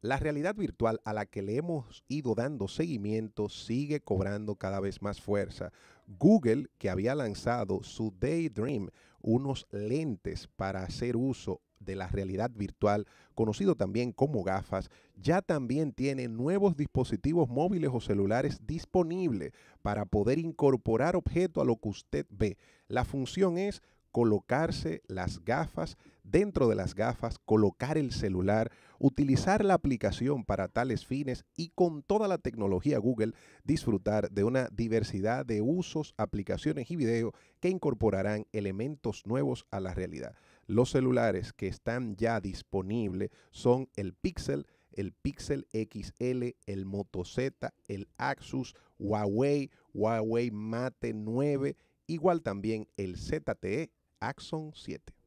La realidad virtual a la que le hemos ido dando seguimiento sigue cobrando cada vez más fuerza. Google, que había lanzado su Daydream, unos lentes para hacer uso de la realidad virtual, conocido también como gafas, ya también tiene nuevos dispositivos móviles o celulares disponibles para poder incorporar objeto a lo que usted ve. La función es colocarse las gafas, dentro de las gafas, colocar el celular, utilizar la aplicación para tales fines y con toda la tecnología Google disfrutar de una diversidad de usos, aplicaciones y videos que incorporarán elementos nuevos a la realidad. Los celulares que están ya disponibles son el Pixel, el Pixel XL, el Moto Z, el Axus, Huawei, Huawei Mate 9 igual también el ZTE Axon 7.